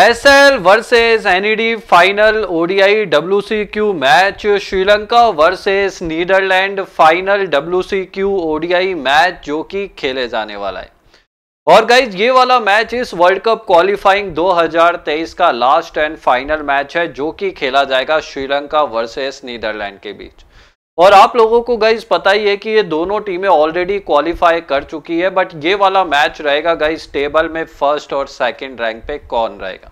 S L versus NED final ODI WCQ match Sri Lanka versus Netherlands final WCQ ODI match जो कि खेले जाने वाला है और गाइज ये वाला मैच इस वर्ल्ड कप क्वालिफाइंग 2023 का लास्ट एंड फाइनल मैच है जो कि खेला जाएगा श्रीलंका वर्सेस नीदरलैंड के बीच और आप लोगों को गाइज पता ही है कि ये दोनों टीमें ऑलरेडी क्वालिफाई कर चुकी है बट ये वाला मैच रहेगा गाइज टेबल में फर्स्ट और सेकंड रैंक पे कौन रहेगा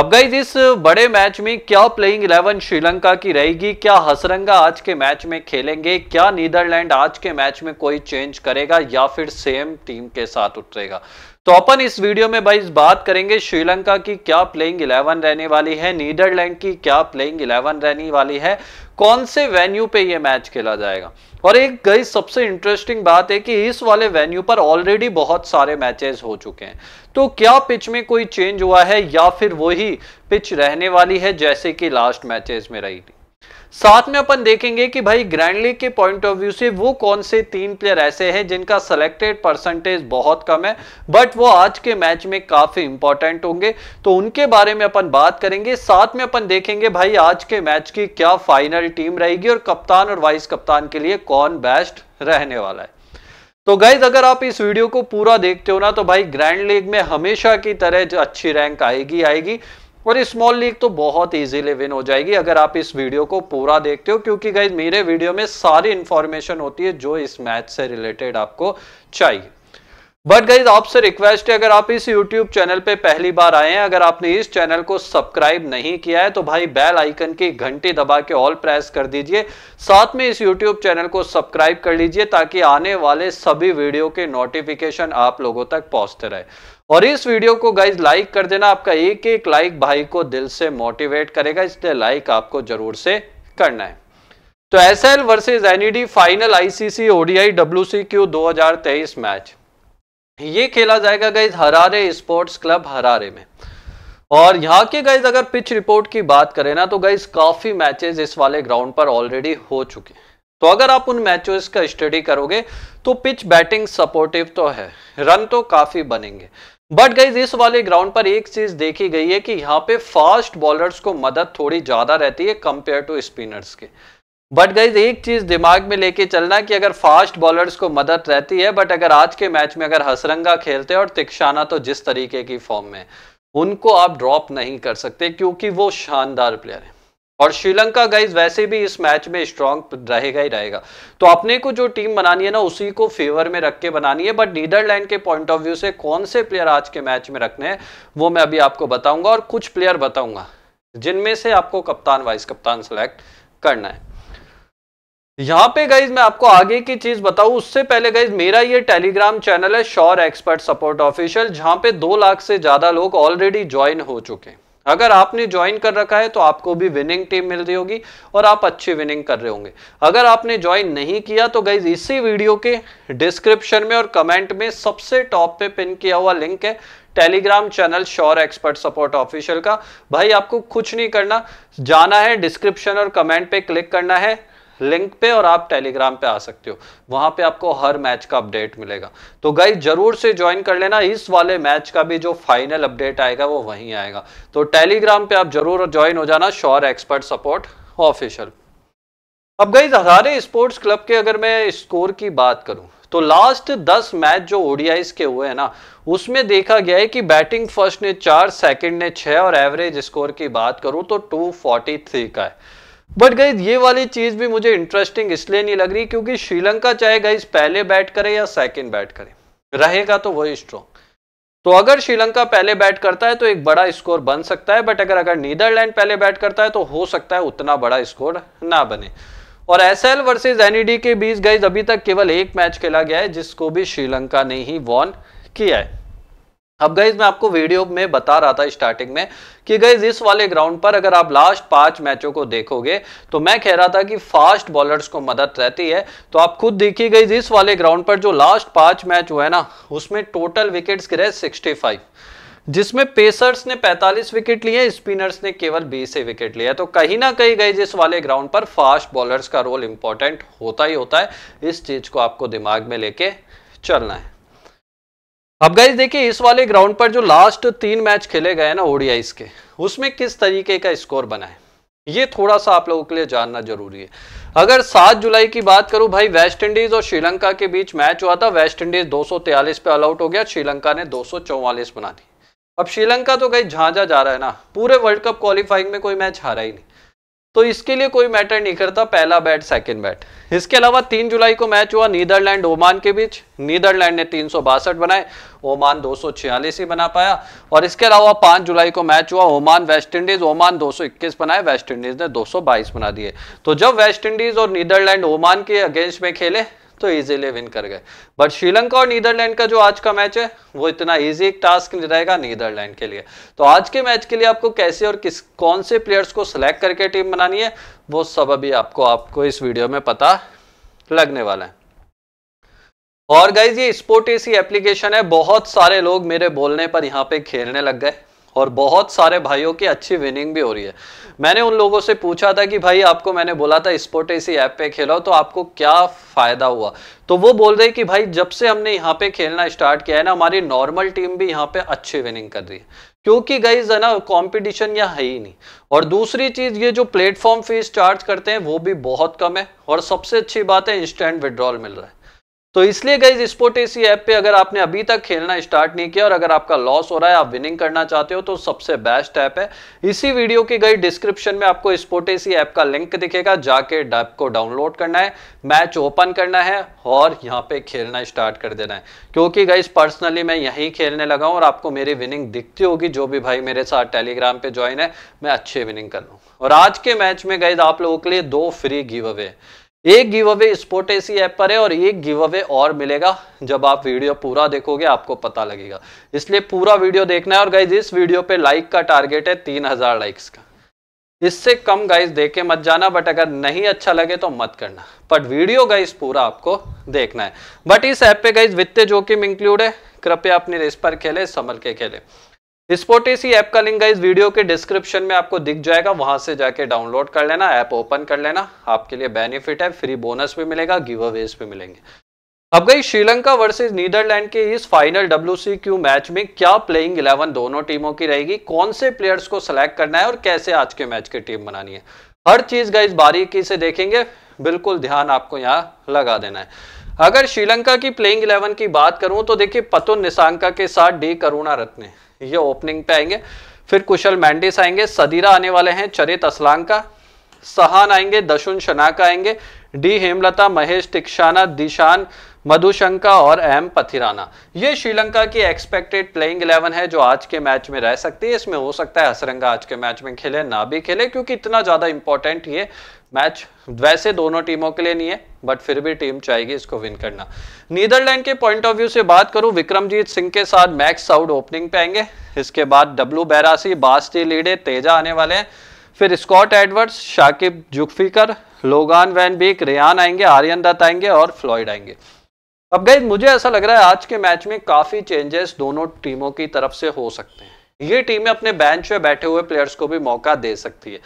अब गाइज इस बड़े मैच में क्या प्लेइंग इलेवन श्रीलंका की रहेगी क्या हसरंगा आज के मैच में खेलेंगे क्या नीदरलैंड आज के मैच में कोई चेंज करेगा या फिर सेम टीम के साथ उतरेगा तो अपन इस वीडियो में भाई बात करेंगे श्रीलंका की क्या प्लेइंग इलेवन रहने वाली है नीदरलैंड की क्या प्लेइंग इलेवन रहने वाली है कौन से वेन्यू पे ये मैच खेला जाएगा और एक गई सबसे इंटरेस्टिंग बात है कि इस वाले वेन्यू पर ऑलरेडी बहुत सारे मैचेस हो चुके हैं तो क्या पिच में कोई चेंज हुआ है या फिर वही पिच रहने वाली है जैसे कि लास्ट मैचेस में रही थी साथ में अपन देखेंगे कि भाई ग्रैंड लीग के पॉइंट ऑफ व्यू से वो कौन से तीन प्लेयर ऐसे हैं जिनका सिलेक्टेड परसेंटेज बहुत कम है बट वो आज के मैच में काफी इंपॉर्टेंट होंगे तो उनके बारे में अपन बात करेंगे साथ में अपन देखेंगे भाई आज के मैच की क्या फाइनल टीम रहेगी और कप्तान और वाइस कप्तान के लिए कौन बेस्ट रहने वाला है तो गाइज अगर आप इस वीडियो को पूरा देखते हो ना तो भाई ग्रैंड लीग में हमेशा की तरह अच्छी रैंक आएगी आएगी और स्मॉल लीग तो बहुत इजीली विन हो जाएगी अगर आप इस वीडियो को पूरा देखते हो क्योंकि गाइज मेरे वीडियो में सारी इंफॉर्मेशन होती है जो इस मैच से रिलेटेड आपको चाहिए बट गाइज आपसे रिक्वेस्ट है अगर आप इस यूट्यूब चैनल पे पहली बार आए हैं अगर आपने इस चैनल को सब्सक्राइब नहीं किया है तो भाई बेल आइकन की घंटी दबा के ऑल प्रेस कर दीजिए साथ में इस यूट्यूब चैनल को सब्सक्राइब कर लीजिए ताकि आने वाले सभी वीडियो के नोटिफिकेशन आप लोगों तक पहुंचते रहे और इस वीडियो को गाइज लाइक कर देना आपका एक एक लाइक भाई को दिल से मोटिवेट करेगा इसलिए लाइक आपको जरूर से करना है तो S L versus NED final ICC ODI C Q तेईस मैच ये खेला जाएगा guys Harare sports club Harare में और यहाँ के गाइज अगर पिच रिपोर्ट की बात करें ना तो गाइज काफ़ी मैचेस इस वाले ग्राउंड पर ऑलरेडी हो चुके तो अगर आप उन मैचेस का स्टडी करोगे तो पिच बैटिंग सपोर्टिव तो है रन तो काफ़ी बनेंगे बट गाइज इस वाले ग्राउंड पर एक चीज़ देखी गई है कि यहाँ पे फास्ट बॉलर्स को मदद थोड़ी ज़्यादा रहती है कंपेयर टू स्पिनर्स के बट गाइज एक चीज दिमाग में लेके चलना कि अगर फास्ट बॉलर्स को मदद रहती है बट अगर आज के मैच में अगर हसरंगा खेलते हैं और तिक्षाना तो जिस तरीके की फॉर्म में उनको आप ड्रॉप नहीं कर सकते क्योंकि वो शानदार प्लेयर है और श्रीलंका गाइज वैसे भी इस मैच में स्ट्रांग रहेगा ही रहेगा तो अपने को जो टीम बनानी है ना उसी को फेवर में रख के बनानी है बट नीदरलैंड के पॉइंट ऑफ व्यू से कौन से प्लेयर आज के मैच में रखने हैं वो मैं अभी आपको बताऊंगा और कुछ प्लेयर बताऊंगा जिनमें से आपको कप्तान वाइस कप्तान सेलेक्ट करना है यहाँ पे गाइज मैं आपको आगे की चीज बताऊं उससे पहले गाइज मेरा ये टेलीग्राम चैनल है श्योर एक्सपर्ट सपोर्ट ऑफिशियल जहां पे दो लाख से ज्यादा लोग ऑलरेडी ज्वाइन हो चुके हैं अगर आपने ज्वाइन कर रखा है तो आपको भी विनिंग टीम मिल रही होगी और आप अच्छी विनिंग कर रहे होंगे अगर आपने ज्वाइन नहीं किया तो गाइज इसी वीडियो के डिस्क्रिप्शन में और कमेंट में सबसे टॉप पे पिन किया हुआ लिंक है Telegram channel sure expert support official का भाई आपको कुछ नहीं करना जाना है डिस्क्रिप्शन और कमेंट पे क्लिक करना है लिंक पे और आप टेलीग्राम पे आ सकते हो वहां पे आपको हर मैच का अपडेट मिलेगा तो गाइज जरूर से ज्वाइन कर लेना इस वाले मैच का भी जो फाइनल अपडेट आएगा वो वहीं आएगा तो टेलीग्राम पे आप जरूर ज्वाइन हो जाना श्योर एक्सपर्ट सपोर्ट ऑफिशियल अब गाइज हजारे स्पोर्ट्स क्लब के अगर मैं स्कोर की बात करूं तो लास्ट दस मैच जो ओडीआईस के हुए हैं ना उसमें देखा गया है कि बैटिंग फर्स्ट ने चार सेकंड ने छह और एवरेज स्कोर की बात करूं तो 243 का है बट गई ये वाली चीज भी मुझे इंटरेस्टिंग इसलिए नहीं लग रही क्योंकि श्रीलंका चाहे गई पहले बैट करे या सेकेंड बैट करे रहेगा तो वही स्ट्रॉन्ग तो अगर श्रीलंका पहले बैट करता है तो एक बड़ा स्कोर बन सकता है बट अगर अगर नीदरलैंड पहले बैट करता है तो हो सकता है उतना बड़ा स्कोर ना बने और एस एल वर्सेज एनईडी के बीच गाइज अभी तक केवल एक मैच खेला गया है जिसको भी श्रीलंका ने ही वॉन किया है अब गाइज मैं आपको वीडियो में बता रहा था स्टार्टिंग में कि गाइज इस वाले ग्राउंड पर अगर आप लास्ट पांच मैचों को देखोगे तो मैं कह रहा था कि फास्ट बॉलर्स को मदद रहती है तो आप खुद देखिए गाइज इस वाले ग्राउंड पर जो लास्ट पांच मैच हुआ है ना उसमें टोटल विकेट्स गिरे 65 जिसमें पेसर्स ने 45 विकेट लिए स्पिनर्स ने केवल 20 विकेट लिया तो कहीं ना कहीं गई जिस वाले ग्राउंड पर फास्ट बॉलर्स का रोल इंपॉर्टेंट होता ही होता है इस चीज को आपको दिमाग में लेके चलना है अब गाइज देखिए इस वाले ग्राउंड पर जो लास्ट तीन मैच खेले गए ना ओडियाईस के उसमें किस तरीके का स्कोर बना है ये थोड़ा सा आप लोगों के लिए जानना जरूरी है अगर 7 जुलाई की बात करूं भाई वेस्ट इंडीज और श्रीलंका के बीच मैच हुआ था वेस्ट इंडीज 243 पे ऑल आउट हो गया श्रीलंका ने 244 बना दी अब श्रीलंका तो कहीं झांझा जा रहा है ना पूरे वर्ल्ड कप क्वालिफाइंग में कोई मैच हारा ही नहीं तो इसके लिए कोई मैटर नहीं करता पहला बैट सेकंड बैट इसके अलावा तीन जुलाई को मैच हुआ नीदरलैंड ओमान के बीच नीदरलैंड ने तीन बनाए ओमान दो ही बना पाया और इसके अलावा 5 जुलाई को मैच हुआ ओमान वेस्ट इंडीज ओमान 221 बनाए वेस्ट इंडीज ने 222 बना दिए तो जब वेस्ट इंडीज और नीदरलैंड ओमान के अगेंस्ट में खेले तो इजीली विन कर गए बट श्रीलंका और नीदरलैंड का जो आज का मैच है वो इतना इजी एक टास्क नहीं रहेगा नीदरलैंड के लिए तो आज के मैच के लिए आपको कैसे और किस कौन से प्लेयर्स को सिलेक्ट करके टीम बनानी है वो सब अभी आपको आपको इस वीडियो में पता लगने वाला है और गाइज ये स्पोर्ट एसी एप्लीकेशन है बहुत सारे लोग मेरे बोलने पर यहाँ पे खेलने लग गए और बहुत सारे भाइयों की अच्छी विनिंग भी हो रही है मैंने उन लोगों से पूछा था कि भाई आपको मैंने बोला था स्पोर्ट इसी ऐप पे खेला तो आपको क्या फ़ायदा हुआ तो वो बोल रहे कि भाई जब से हमने यहाँ पे खेलना स्टार्ट किया है ना हमारी नॉर्मल टीम भी यहाँ पे अच्छी विनिंग कर रही है क्योंकि गई है ना कॉम्पिटिशन यहाँ है ही नहीं और दूसरी चीज़ ये जो प्लेटफॉर्म फीस चार्ज करते हैं वो भी बहुत कम है और सबसे अच्छी बात है इंस्टेंट विड्रॉल मिल रहा है तो इसलिए गई स्पोर्ट एसी ऐप पे अगर आपने अभी तक खेलना स्टार्ट नहीं किया और अगर आपका लॉस हो रहा है आप विनिंग करना चाहते हो तो सबसे बेस्ट ऐप है इसी वीडियो की गई डिस्क्रिप्शन में आपको स्पोर्ट एसी ऐप का लिंक दिखेगा जाके डैप को डाउनलोड करना है मैच ओपन करना है और यहाँ पे खेलना स्टार्ट कर देना है क्योंकि गई पर्सनली मैं यही खेलने लगा हूँ और आपको मेरी विनिंग दिखती होगी जो भी भाई मेरे साथ टेलीग्राम पे ज्वाइन है मैं अच्छे विनिंग कर लूँ और आज के मैच में गई आप लोगों के लिए दो फ्री गिव अवे एक giveaway sport AC app पर है और एक गिव अवे और मिलेगा जब आप वीडियो पूरा देखोगे आपको पता लगेगा इसलिए पूरा वीडियो देखना है और गाइज इस वीडियो पे लाइक का टारगेट है तीन हजार लाइक्स का इससे कम गाइज देख के मत जाना बट अगर नहीं अच्छा लगे तो मत करना बट वीडियो गाइज पूरा आपको देखना है बट इस ऐप पे गाइज वित्तीय जोखिम इंक्लूड है कृपया अपनी रेस पर खेले संभल के खेले स्पोटेसी ऐप का लिंक इस वीडियो के डिस्क्रिप्शन में आपको दिख जाएगा वहां से जाके डाउनलोड कर लेना ऐप ओपन कर लेना आपके लिए बेनिफिट है फ्री बोनस भी मिलेगा गिव अवेज भी मिलेंगे अब गई श्रीलंका वर्सेस नीदरलैंड के इस फाइनल डब्ल्यू मैच में क्या प्लेइंग इलेवन दोनों टीमों की रहेगी कौन से प्लेयर्स को सिलेक्ट करना है और कैसे आज के मैच की टीम बनानी है हर चीज इस बारीकी से देखेंगे बिल्कुल ध्यान आपको यहाँ लगा देना है अगर श्रीलंका की प्लेइंग इलेवन की बात करूं तो देखिए पतुन निशांका के साथ डी करुणा रत्ने ये ओपनिंग पे आएंगे फिर कुशल मैंडिस आएंगे सदीरा आने वाले हैं चरित का सहान आएंगे दशुन शनाका आएंगे डी हेमलता महेश तिक्षाना दिशान मधुशंका और एम पथिराना ये श्रीलंका की एक्सपेक्टेड प्लेइंग इलेवन है जो आज के मैच में रह सकती है इसमें हो सकता है हसरंगा आज के मैच में खेले ना भी खेले क्योंकि इतना ज़्यादा इंपॉर्टेंट ये मैच वैसे दोनों टीमों के लिए नहीं है बट फिर भी टीम चाहेगी इसको विन करना नीदरलैंड के पॉइंट ऑफ व्यू से बात करूं विक्रमजीत सिंह के साथ मैक्स साउड ओपनिंग पे आएंगे इसके बाद W Barresi Bas Leede Teja आने वाले हैं फिर Scott Edwards Saqib Zulfiqar Logan van Beek Ryan आएंगे आर्यन दत्त आएंगे और फ्लॉइड आएंगे अब गई मुझे ऐसा लग रहा है आज के मैच में काफ़ी चेंजेस दोनों टीमों की तरफ से हो सकते हैं ये टीमें अपने बेंच पे बैठे हुए प्लेयर्स को भी मौका दे सकती है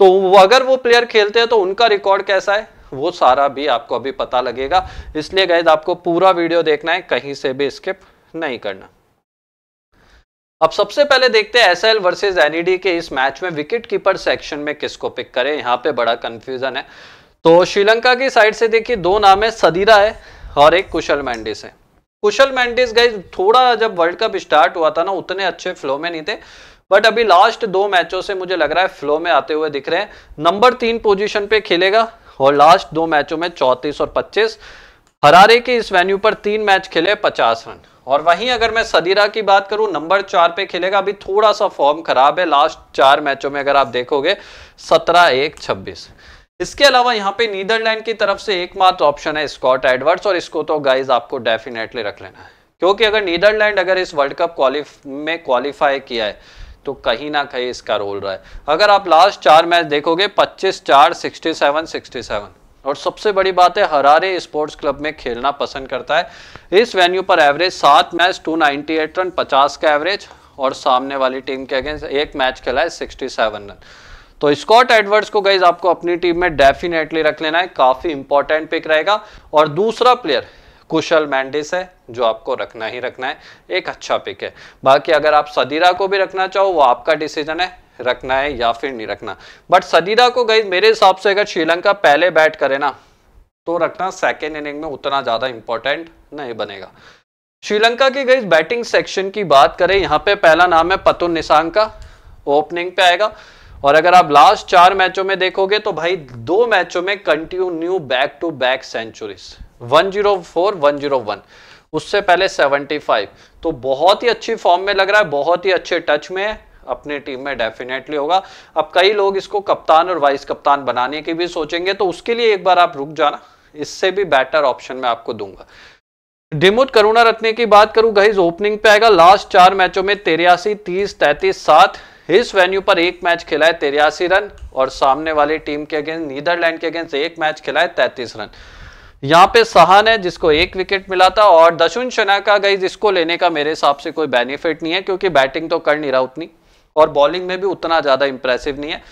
तो अगर वो प्लेयर खेलते हैं तो उनका रिकॉर्ड कैसा है वो सारा भी आपको अभी पता लगेगा इसलिए गैद आपको पूरा वीडियो देखना है कहीं से भी स्किप नहीं करना अब सबसे पहले देखते हैं एसएल वर्सेस एनईडी के इस मैच में विकेट कीपर सेक्शन में किसको पिक करें यहां पे बड़ा कंफ्यूजन है तो श्रीलंका की साइड से देखिए दो नाम है सदीरा है और एक कुशल मैंडिस है कुशल मैंडिस गए थोड़ा जब वर्ल्ड कप स्टार्ट हुआ था ना उतने अच्छे फ्लो में नहीं थे बट अभी लास्ट दो मैचों से मुझे लग रहा है फ्लो में आते हुए दिख रहे हैं नंबर तीन पोजीशन पे खेलेगा और लास्ट दो मैचों में चौतीस और पच्चीस हरारे के इस वेन्यू पर तीन मैच खेले पचास रन और वहीं अगर मैं सदीरा की बात करूं नंबर चार पे खेलेगा अभी थोड़ा सा फॉर्म खराब है लास्ट चार मैचों में अगर आप देखोगे सत्रह एक छब्बीस इसके अलावा यहाँ पे नीदरलैंड की तरफ से एकमात्र ऑप्शन है स्कॉट एडवर्ड्स और इसको तो गाइज आपको डेफिनेटली रख लेना है क्योंकि अगर नीदरलैंड अगर इस वर्ल्ड कप क्वालिफ में क्वालिफाई किया है तो कहीं ना कहीं इसका रोल रहा है अगर आप लास्ट चार मैच देखोगे पच्चीस चार सिक्सटी सेवन सिक्सटी सेवन और सबसे बड़ी बात है हरारे स्पोर्ट्स क्लब में खेलना पसंद करता है इस वेन्यू पर एवरेज सात मैच 298 रन 50 का एवरेज और सामने वाली टीम के अगेंस्ट एक मैच खेला है सेवन रन तो स्कॉट एडवर्ड्स को गाइज आपको अपनी टीम में डेफिनेटली रख लेना है काफ़ी इंपॉर्टेंट पिक रहेगा और दूसरा प्लेयर कुशल मैंडिस है जो आपको रखना ही रखना है एक अच्छा पिक है बाकी अगर आप सदीरा को भी रखना चाहो वो आपका डिसीजन है रखना है या फिर नहीं रखना बट सदीरा को गई मेरे हिसाब से अगर श्रीलंका पहले बैट करे ना तो रखना सेकेंड इनिंग में उतना ज़्यादा इंपॉर्टेंट नहीं बनेगा श्रीलंका की गई बैटिंग सेक्शन की बात करें यहाँ पे पहला नाम है पतुन निशांग का ओपनिंग पे आएगा और अगर आप लास्ट चार मैचों में देखोगे तो भाई दो मैचों में continue back to back centuries 104 101 उससे पहले 75 तो बहुत ही अच्छी फॉर्म में लग रहा है बहुत ही अच्छे टच में अपने टीम में डेफिनेटली होगा अब कई लोग इसको कप्तान और वाइस कप्तान बनाने की भी सोचेंगे तो उसके लिए एक बार आप रुक जाना इससे भी बेटर ऑप्शन मैं आपको दूंगा डिमुट करुणा रत्ने की बात करूं गाइज ओपनिंग पे आएगा लास्ट चार मैचों में तेरासी तीस तैतीस सात इस वेन्यू पर एक मैच खिलाए तेरियासी तेरासी रन और सामने वाली टीम के अगेंस्ट नीदरलैंड के अगेंस्ट एक मैच खिलाए तैतीस रन यहाँ पे सहान है जिसको एक विकेट मिला था और दशुन शना का गई जिसको लेने का मेरे हिसाब से कोई बेनिफिट नहीं है क्योंकि बैटिंग तो कर नहीं रहा उतनी और बॉलिंग में भी उतना ज़्यादा इंप्रेसिव नहीं है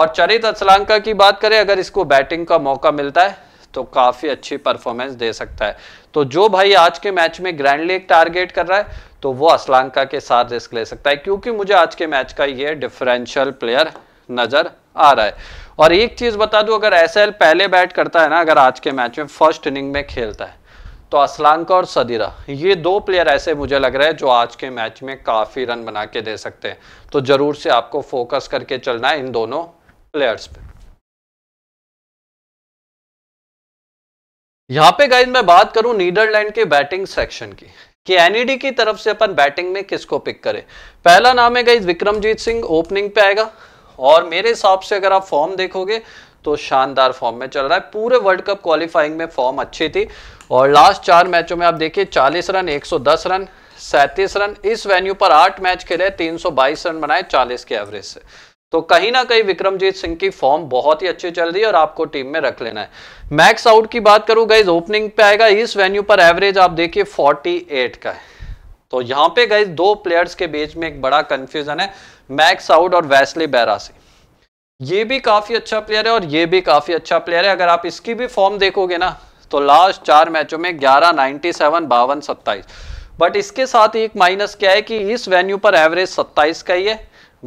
और चरित असलांका की बात करें अगर इसको बैटिंग का मौका मिलता है तो काफ़ी अच्छी परफॉर्मेंस दे सकता है तो जो भाई आज के मैच में ग्रैंडली एक टारगेट कर रहा है तो वो असलांका के साथ रिस्क ले सकता है क्योंकि मुझे आज के मैच का ये डिफरेंशियल प्लेयर नज़र आ रहा है और एक चीज़ बता दूं अगर एस पहले बैट करता है ना अगर आज के मैच में फर्स्ट इनिंग में खेलता है तो असलांका और सदीरा ये दो प्लेयर ऐसे मुझे लग रहा है जो आज के मैच में काफ़ी रन बना के दे सकते हैं तो ज़रूर से आपको फोकस करके चलना है इन दोनों प्लेयर्स पे यहां पे गाइज मैं बात करूं नीदरलैंड के बैटिंग सेक्शन की कि एनईडी e की तरफ से अपन बैटिंग में किसको पिक करें पहला नाम है गाइज विक्रमजीत सिंह ओपनिंग पे आएगा और मेरे हिसाब से अगर आप फॉर्म देखोगे तो शानदार फॉर्म में चल रहा है पूरे वर्ल्ड कप क्वालिफाइंग में फॉर्म अच्छी थी और लास्ट चार मैचों में आप देखिए 40 रन 110 रन 37 रन इस वेन्यू पर आठ मैच खेले 322 रन बनाए 40 के एवरेज से तो कहीं ना कहीं विक्रमजीत सिंह की फॉर्म बहुत ही अच्छी चल रही है और आपको टीम में रख लेना है मैक्स आउट की बात करूं गाइज ओपनिंग पे आएगा इस वेन्यू पर एवरेज आप देखिए फोर्टी का है तो यहां पर गाइज दो प्लेयर्स के बीच में एक बड़ा कंफ्यूजन है मैक्स आउट और वैसली बैरासी ये भी काफ़ी अच्छा प्लेयर है और ये भी काफ़ी अच्छा प्लेयर है अगर आप इसकी भी फॉर्म देखोगे ना तो लास्ट चार मैचों में ग्यारह नाइनटी सेवन बावन सत्ताईस बट इसके साथ एक माइनस क्या है कि इस वेन्यू पर एवरेज सत्ताईस का ही है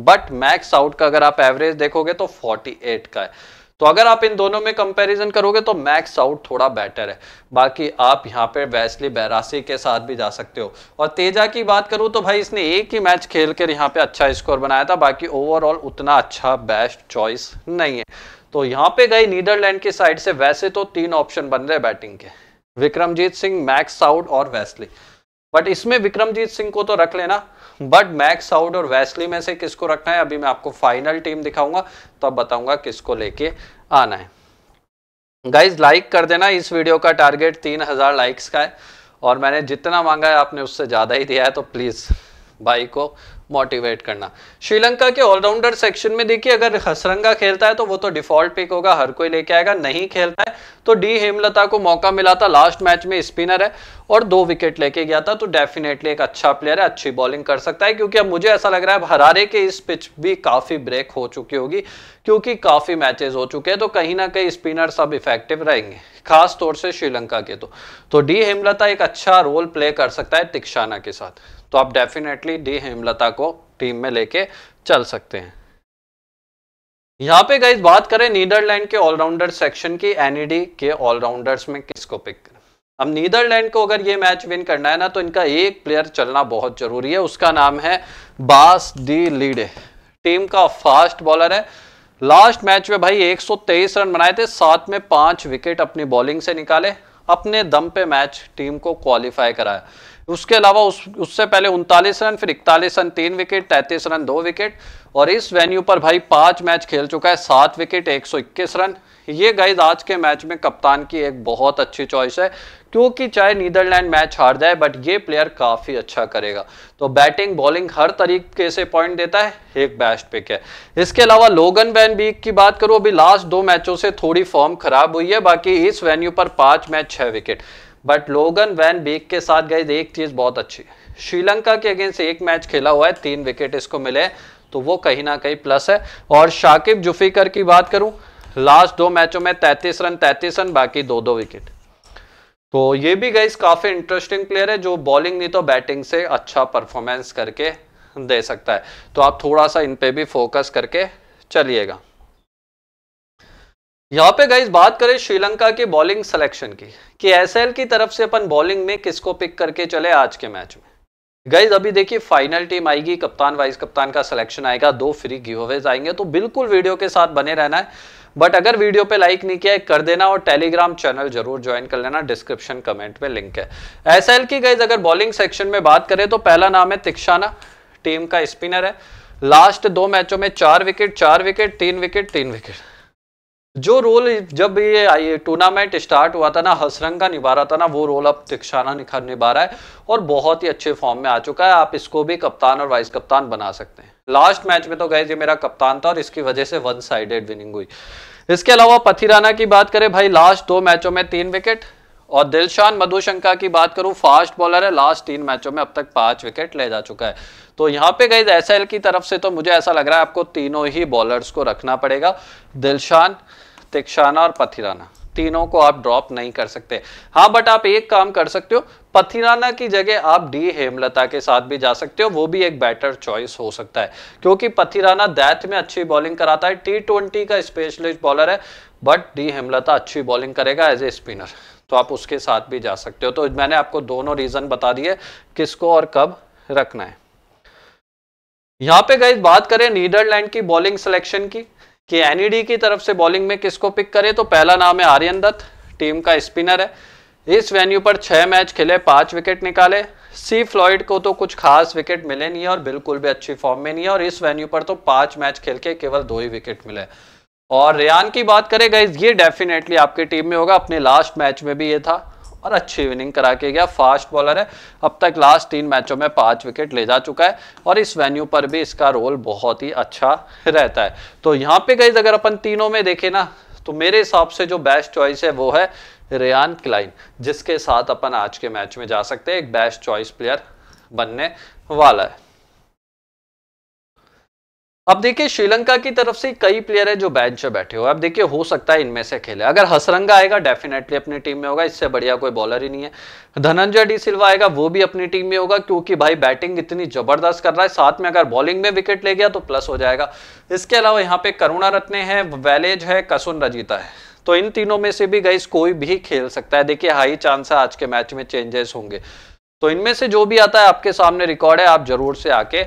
बट मैक्स आउट का अगर आप एवरेज देखोगे तो 48 का है तो अगर आप इन दोनों में कंपैरिजन करोगे तो मैक्स आउट थोड़ा बेटर है बाकी आप यहाँ पे वैसली बैरासी के साथ भी जा सकते हो और तेजा की बात करूँ तो भाई इसने एक ही मैच खेल कर यहाँ पे अच्छा स्कोर बनाया था बाकी ओवरऑल उतना अच्छा बेस्ट चॉइस नहीं है तो यहाँ पे गई नीदरलैंड की साइड से वैसे तो तीन ऑप्शन बन रहे बैटिंग के विक्रमजीत सिंह मैक्स आउट और वैसली बट इसमें विक्रमजीत सिंह को तो रख लेना बट मैक्स आउट और वैसली में से किसको रखना है अभी मैं आपको फाइनल टीम दिखाऊंगा तो अब बताऊंगा किसको लेके आना है गाइज लाइक कर देना इस वीडियो का टारगेट तीन हजार लाइक्स का है और मैंने जितना मांगा है आपने उससे ज़्यादा ही दिया है तो प्लीज़ भाई को मोटिवेट करना श्रीलंका के ऑलराउंडर सेक्शन में देखिए अगर हसरंगा खेलता है तो वो तो डिफॉल्ट पिक होगा हर कोई लेके आएगा नहीं खेलता है तो डी हेमलता को मौका मिला था लास्ट मैच में स्पिनर है और दो विकेट लेके गया था तो डेफिनेटली एक अच्छा प्लेयर है अच्छी बॉलिंग कर सकता है क्योंकि अब मुझे ऐसा लग रहा है हरारे के इस पिच भी काफ़ी ब्रेक हो चुकी होगी क्योंकि काफ़ी मैचेस हो चुके हैं तो कहीं ना कहीं स्पिनर सब इफेक्टिव रहेंगे खास तौर से श्रीलंका के तो तो डी हेमलता एक अच्छा रोल प्ले कर सकता है तिक्षाना के साथ तो आप डेफिनेटली डी हेमलता को टीम में लेके चल सकते हैं यहाँ पे गई बात करें नीदरलैंड के ऑलराउंडर सेक्शन की एनईडी e के ऑलराउंडर्स में किसको पिक करें अब नीदरलैंड को अगर ये मैच विन करना है ना तो इनका एक प्लेयर चलना बहुत जरूरी है उसका नाम है बास डी लीडे टीम का फास्ट बॉलर है लास्ट मैच में भाई 123 रन बनाए थे साथ में पांच विकेट अपनी बॉलिंग से निकाले अपने दम पे मैच टीम को क्वालिफाई कराया उसके अलावा उस उससे पहले उनतालीस रन फिर इकतालीस रन तीन विकेट तैंतीस रन दो विकेट और इस वेन्यू पर भाई पांच मैच खेल चुका है सात विकेट एक सौ इक्कीस रन ये गाइज आज के मैच में कप्तान की एक बहुत अच्छी चॉइस है क्योंकि चाहे नीदरलैंड मैच हार जाए बट ये प्लेयर काफ़ी अच्छा करेगा तो बैटिंग बॉलिंग हर तरीके से पॉइंट देता है एक बेस्ट पिक है इसके अलावा लोगन वैन बीक की बात करूँ अभी लास्ट दो मैचों से थोड़ी फॉर्म खराब हुई है बाकी इस वेन्यू पर पाँच मैच छः wicket but Logan van Beek के साथ गए एक चीज़ बहुत अच्छी श्रीलंका के अगेंस्ट एक मैच खेला हुआ है तीन विकेट इसको मिले तो वो कहीं ना कहीं प्लस है और शाकिब जुफीकर की बात करूं लास्ट दो मैचों में तैतीस रन तैतीस रन बाकी दो दो विकेट तो ये भी गई काफ़ी इंटरेस्टिंग प्लेयर है जो बॉलिंग नहीं तो बैटिंग से अच्छा परफॉर्मेंस करके दे सकता है तो आप थोड़ा सा इन पे भी फोकस करके चलिएगा यहाँ पे गाइज बात करें श्रीलंका के बॉलिंग सिलेक्शन की कि एसएल की तरफ से अपन बॉलिंग में किसको पिक करके चले आज के मैच में गाइज अभी देखिए फाइनल टीम आएगी कप्तान वाइस कप्तान का सिलेक्शन आएगा दो फ्री गिवेज आएंगे तो बिल्कुल वीडियो के साथ बने रहना है बट अगर वीडियो पे लाइक नहीं किया कर देना और टेलीग्राम चैनल जरूर ज्वाइन कर लेना डिस्क्रिप्शन कमेंट में लिंक है एसएल की गाइज अगर बॉलिंग सेक्शन में बात करें तो पहला नाम है तिक्षाना टीम का स्पिनर है लास्ट दो मैचों में चार विकेट चार विकेट तीन विकेट तीन विकेट जो रोल जब ये टूर्नामेंट स्टार्ट हुआ था ना हसरंग का निभा रहा था ना वो रोल अब तिक्षाना निखर निभा रहा है और बहुत ही अच्छे फॉर्म में आ चुका है आप इसको भी कप्तान और वाइस कप्तान बना सकते हैं लास्ट मैच में तो गए ये मेरा कप्तान था और इसकी वजह से वन साइडेड विनिंग हुई इसके अलावा पथिराना की बात करें भाई लास्ट दो मैचों में तीन विकेट और दिलशान मधुशंका की बात करूं फास्ट बॉलर है लास्ट तीन मैचों में अब तक पांच विकेट ले जा चुका है तो यहाँ पे गई एस की तरफ से तो मुझे ऐसा लग रहा है आपको तीनों ही बॉलर्स को रखना पड़ेगा दिलशान तिक्षाना और पथिराना तीनों को आप ड्रॉप नहीं कर सकते हाँ बट आप एक काम कर सकते हो पथिराना की जगह आप डी हेमलता के साथ भी जा सकते हो वो भी एक बेटर चॉइस हो सकता है क्योंकि पथिराना दैथ में अच्छी बॉलिंग कराता है टी ट्वेंटी का स्पेशलिस्ट बॉलर है बट डी हेमलता अच्छी बॉलिंग करेगा एज ए स्पिनर तो आप उसके साथ भी जा सकते हो तो मैंने आपको दोनों रीजन बता दिए किसको और कब रखना है यहां पे गई बात करें नीदरलैंड की बॉलिंग सिलेक्शन की कि एनईडी e की तरफ से बॉलिंग में किसको पिक करे तो पहला नाम है आर्यन दत्त टीम का स्पिनर है इस वेन्यू पर छह मैच खेले पांच विकेट निकाले सी फ्लॉइड को तो कुछ खास विकेट मिले नहीं है और बिल्कुल भी अच्छी फॉर्म में नहीं है और इस वेन्यू पर तो पांच मैच खेल के केवल दो ही विकेट मिले और रियान की बात करें गाइज ये डेफिनेटली आपकी टीम में होगा अपने लास्ट मैच में भी ये था और अच्छी इनिंग करा के गया फास्ट बॉलर है अब तक लास्ट तीन मैचों में पांच विकेट ले जा चुका है और इस वेन्यू पर भी इसका रोल बहुत ही अच्छा रहता है तो यहाँ पे गई अगर अपन तीनों में देखें ना तो मेरे हिसाब से जो बेस्ट चॉइस है वो है रेयान क्लाइन जिसके साथ अपन आज के मैच में जा सकते हैं एक बेस्ट चॉइस प्लेयर बनने वाला है अब देखिए श्रीलंका की तरफ से कई प्लेयर है जो बेंच पे बैठे हुए अब देखिए हो सकता है इनमें से खेले अगर हसरंगा आएगा डेफिनेटली अपनी टीम में होगा इससे बढ़िया कोई बॉलर ही नहीं है धनंजय डी सिल्वा आएगा वो भी अपनी टीम में होगा क्योंकि भाई बैटिंग इतनी जबरदस्त कर रहा है साथ में अगर बॉलिंग में विकेट ले गया तो प्लस हो जाएगा इसके अलावा यहाँ पे करुणा रत्ने हैं वैलेज है कसुन रजीता है तो इन तीनों में से भी गई कोई भी खेल सकता है देखिए हाई चांस है आज के मैच में चेंजेस होंगे तो इनमें से जो भी आता है आपके सामने रिकॉर्ड है आप जरूर से आके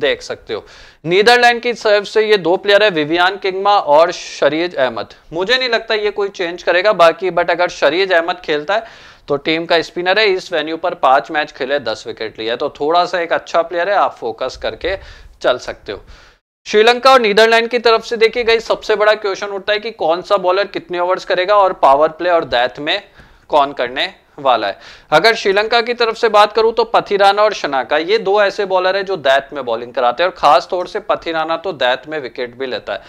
देख सकते हो नीदरलैंड की तरफ से ये दो प्लेयर है विवियान किंगमा और शरीज अहमद मुझे नहीं लगता ये कोई चेंज करेगा बाकी बट अगर शरीज अहमद खेलता है तो टीम का स्पिनर है इस वेन्यू पर पांच मैच खेले दस विकेट लिया तो थोड़ा सा एक अच्छा प्लेयर है आप फोकस करके चल सकते हो श्रीलंका और नीदरलैंड की तरफ से देखिए गई सबसे बड़ा क्वेश्चन उठता है कि कौन सा बॉलर कितने ओवर्स करेगा और पावर प्ले और दैथ में कौन करने वाला है अगर श्रीलंका की तरफ से बात करूं तो पथिराना और शनाका ये दो ऐसे बॉलर है जो दैत में बॉलिंग कराते हैं और खास तौर से पथिराना तो दैत में विकेट भी लेता है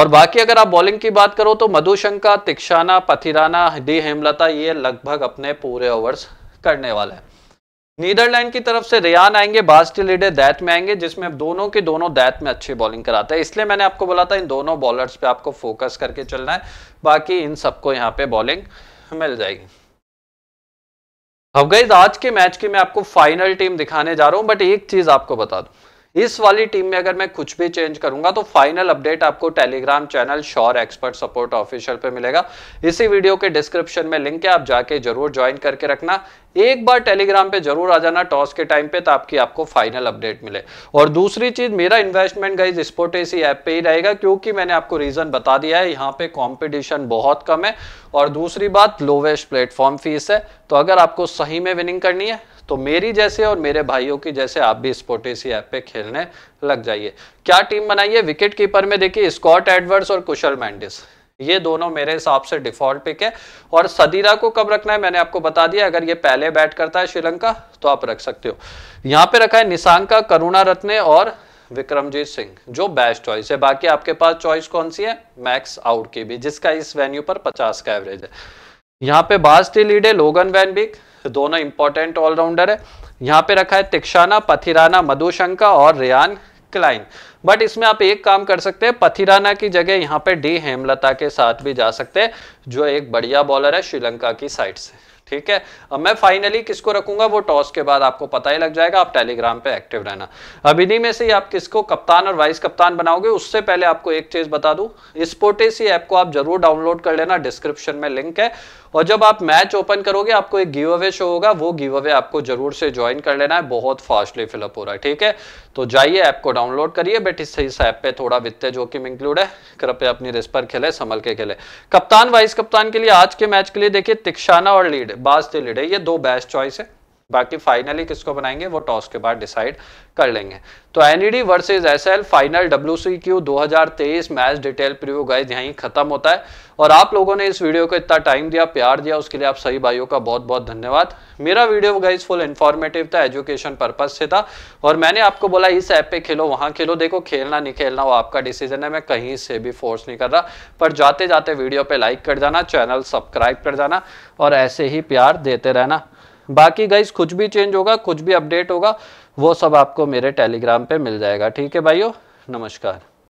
और बाकी अगर आप बॉलिंग की बात करो तो मधुशंका तिक्षाना पथिराना डी हेमलता ये लगभग अपने पूरे ओवर्स करने वाला है नीदरलैंड की तरफ से रियान आएंगे लीडे दैत में आएंगे जिसमें दोनों के दोनों दैत में अच्छी बॉलिंग कराते हैं इसलिए मैंने आपको बोला था इन दोनों बॉलर्स पे आपको फोकस करके चलना है बाकी इन सबको यहाँ पे बॉलिंग मिल जाएगी अब गाइज आज के मैच की मैं आपको फाइनल टीम दिखाने जा रहा हूं बट एक चीज आपको बता दू इस वाली टीम में अगर मैं कुछ भी चेंज करूंगा तो फाइनल अपडेट आपको Telegram channel sure expert support official पे मिलेगा इसी वीडियो के डिस्क्रिप्शन में लिंक है आप जाके जरूर ज्वाइन करके रखना एक बार टेलीग्राम पे जरूर आ जाना टॉस के टाइम पे ताकि तो आपको फाइनल अपडेट मिले और दूसरी चीज मेरा investment guys sport AC app पे ही रहेगा क्योंकि मैंने आपको रीजन बता दिया है यहाँ पे कंपटीशन बहुत कम है और दूसरी बात लोवेस्ट प्लेटफॉर्म फीस है तो अगर आपको सही में विनिंग करनी है तो मेरी जैसे और मेरे भाइयों की जैसे आप भी इस पोटेसी ऐप पे खेलने लग जाइए क्या टीम बनाइए विकेट कीपर में देखिए स्कॉट एडवर्ड्स और कुशल मैंडिस ये दोनों मेरे हिसाब से डिफॉल्ट पिक है और सदीरा को कब रखना है मैंने आपको बता दिया अगर ये पहले बैट करता है श्रीलंका तो आप रख सकते हो यहाँ पे रखा है निशांका करुणा रत्ने और विक्रमजीत सिंह जो बेस्ट चॉइस है बाकी आपके पास चॉइस कौन सी है मैक्स आउट की भी जिसका इस वेन्यू पर पचास का एवरेज है यहाँ पे बास्टी लीडे लोगन बिक दोनों इंपॉर्टेंट ऑलराउंडर है यहाँ पे रखा है तिक्षाना पथिराना मधुशंका और रियान क्लाइन बट इसमें आप एक काम कर सकते हैं पथिराना की जगह यहाँ पे डी हेमलता के साथ भी जा सकते हैं जो एक बढ़िया बॉलर है श्रीलंका की साइड से ठीक है अब मैं फाइनली किसको रखूंगा वो टॉस के बाद आपको पता ही लग जाएगा आप टेलीग्राम पे एक्टिव रहना अब इन्हीं में से ही आप किसको कप्तान और वाइस कप्तान बनाओगे उससे पहले आपको एक चीज बता दूं इस ऐप को आप जरूर डाउनलोड कर लेना डिस्क्रिप्शन में लिंक है और जब आप मैच ओपन करोगे आपको एक गिव अवे शो होगा वो गिव अवे आपको जरूर से ज्वाइन कर लेना है बहुत फास्टली फिलअप हो रहा है ठीक है तो जाइए ऐप को डाउनलोड करिए बट इस ऐप पे थोड़ा वित्तीय जोखिम इंक्लूड है कृपया अपनी रिस्क पर खेले संभल के खेले कप्तान वाइस कप्तान के लिए आज के मैच के लिए देखिए तिक्षाना और लीड बाज लीड है ये दो बेस्ट चॉइस है बाकी फाइनली किसको बनाएंगे वो टॉस के बाद डिसाइड कर लेंगे तो NED versus SL final W हजार तेईस मैच डिटेल प्रीव्यू गाइस यहीं खत्म होता है और आप लोगों ने इस वीडियो को इतना टाइम दिया प्यार दिया उसके लिए आप सही भाइयों का बहुत बहुत धन्यवाद मेरा वीडियो गाइज फुल इन्फॉर्मेटिव था एजुकेशन पर्पज से था और मैंने आपको बोला इस ऐप पे खेलो वहाँ खेलो देखो खेलना नहीं खेलना वो आपका डिसीजन है मैं कहीं से भी फोर्स नहीं कर रहा पर जाते जाते वीडियो पे लाइक कर जाना चैनल सब्सक्राइब कर जाना और ऐसे ही प्यार देते रहना बाकी गाइज कुछ भी चेंज होगा कुछ भी अपडेट होगा वो सब आपको मेरे टेलीग्राम पे मिल जाएगा ठीक है भाइयों नमस्कार